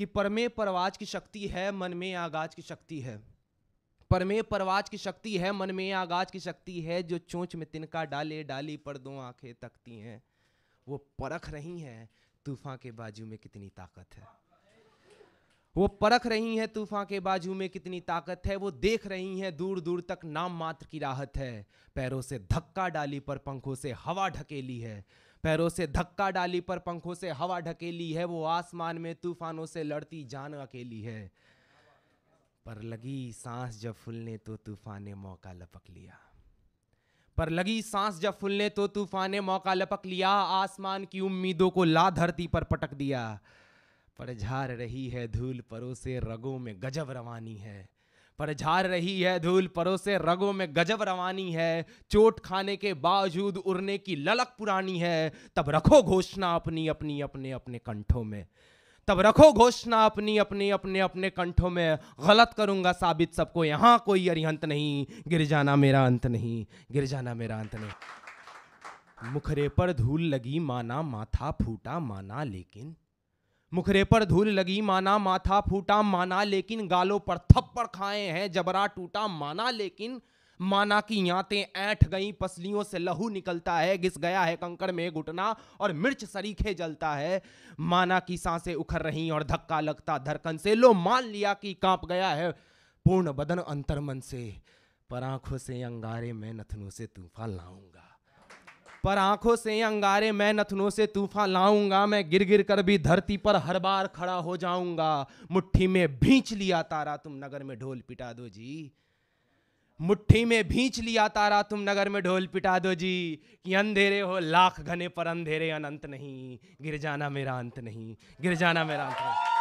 कि परमे परवाज की शक्ति है मन में आगाज की शक्ति है परमे परवाज की शक्ति है मन में आगाज की शक्ति है जो चोंच में तिनका डाले डाली पर दो आंखें तकती हैं वो परख रही हैं तूफान के बाजू में कितनी ताकत है वो परख रही हैं तूफान के बाजू में कितनी ताकत है वो देख रही हैं दूर दूर तक नाम मात्र की राहत है पैरों से धक्का डाली पर पंखों से हवा ढकेली है पैरों से धक्का डाली पर पंखों से हवा ढकेली है वो आसमान में तूफानों से लड़ती जान अकेली है पर लगी सांस जब फुलने तो तूफान ने मौका लपक लिया पर लगी सांस जब फुलने तो तूफान ने मौका लपक लिया आसमान की उम्मीदों को ला धरती पर पटक दिया पर झार रही है धूल परोसे रगों में गजब रवानी है पर झार रही है धूल परोसे रगों में गजब रवानी है चोट खाने के बावजूद उड़ने की ललक पुरानी है तब रखो घोषणा अपनी अपनी अपने अपने कंठों में तब रखो घोषणा अपनी अपनी अपने अपने कंठों में गलत करूंगा साबित सबको यहाँ कोई अरिहंत नहीं गिर जाना मेरा अंत नहीं गिर जाना मेरा अंत नहीं मुखरे पर धूल लगी माना माथा फूटा माना लेकिन मुखरे पर धूल लगी माना माथा फूटा माना लेकिन गालों पर थप्पड़ खाए हैं जबरा टूटा माना लेकिन माना की याते ऐठ गई पसलियों से लहू निकलता है घिस गया है कंकड़ में घुटना और मिर्च सरीखे जलता है माना की सांसें उखर रही और धक्का लगता धड़कन से लो मान लिया कि कांप गया है पूर्ण बदन अंतर मन से पर आंखों से अंगारे में नथनों से तूफान लाऊंगा पर आंखों से अंगारे मैं नथनों से तूफान लाऊंगा मैं गिर गिर कर भी धरती पर हर बार खड़ा हो जाऊंगा मुट्ठी में भींच लिया तारा तुम नगर में ढोल पिटा दो जी मुट्ठी में भींच लिया तारा तुम नगर में ढोल पिटा दो जी कि अंधेरे हो लाख घने पर अंधेरे अनंत नहीं गिर जाना मेरा अंत नहीं गिर जाना मेरा अंत नहीं